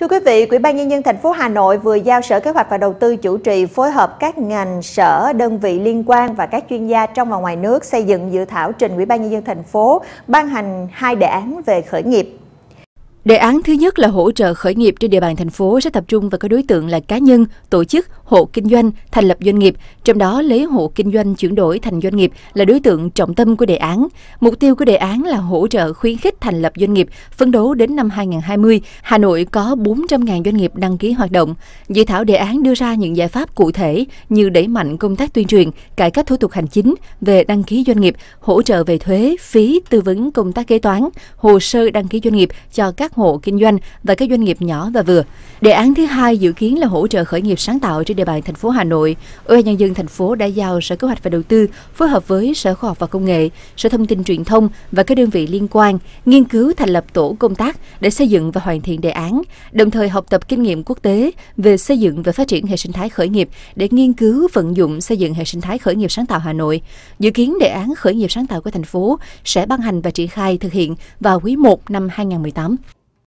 Thưa quý vị, Ủy ban nhân dân thành phố Hà Nội vừa giao Sở Kế hoạch và Đầu tư chủ trì phối hợp các ngành, sở, đơn vị liên quan và các chuyên gia trong và ngoài nước xây dựng dự thảo trình Ủy ban nhân dân thành phố ban hành hai đề án về khởi nghiệp Đề án thứ nhất là hỗ trợ khởi nghiệp trên địa bàn thành phố sẽ tập trung vào các đối tượng là cá nhân, tổ chức, hộ kinh doanh, thành lập doanh nghiệp, trong đó lấy hộ kinh doanh chuyển đổi thành doanh nghiệp là đối tượng trọng tâm của đề án. Mục tiêu của đề án là hỗ trợ khuyến khích thành lập doanh nghiệp, phấn đấu đến năm 2020, Hà Nội có 400.000 doanh nghiệp đăng ký hoạt động. Dự thảo đề án đưa ra những giải pháp cụ thể như đẩy mạnh công tác tuyên truyền, cải cách thủ tục hành chính về đăng ký doanh nghiệp, hỗ trợ về thuế, phí, tư vấn công tác kế toán, hồ sơ đăng ký doanh nghiệp cho các các hộ kinh doanh và các doanh nghiệp nhỏ và vừa. Đề án thứ hai dự kiến là hỗ trợ khởi nghiệp sáng tạo trên địa bàn thành phố Hà Nội. Ủy ban nhân dân thành phố đã giao Sở Kế hoạch và Đầu tư phối hợp với Sở Khoa học và Công nghệ, Sở Thông tin Truyền thông và các đơn vị liên quan nghiên cứu thành lập tổ công tác để xây dựng và hoàn thiện đề án, đồng thời học tập kinh nghiệm quốc tế về xây dựng và phát triển hệ sinh thái khởi nghiệp để nghiên cứu vận dụng xây dựng hệ sinh thái khởi nghiệp sáng tạo Hà Nội. Dự kiến đề án khởi nghiệp sáng tạo của thành phố sẽ ban hành và triển khai thực hiện vào quý 1 năm 2018.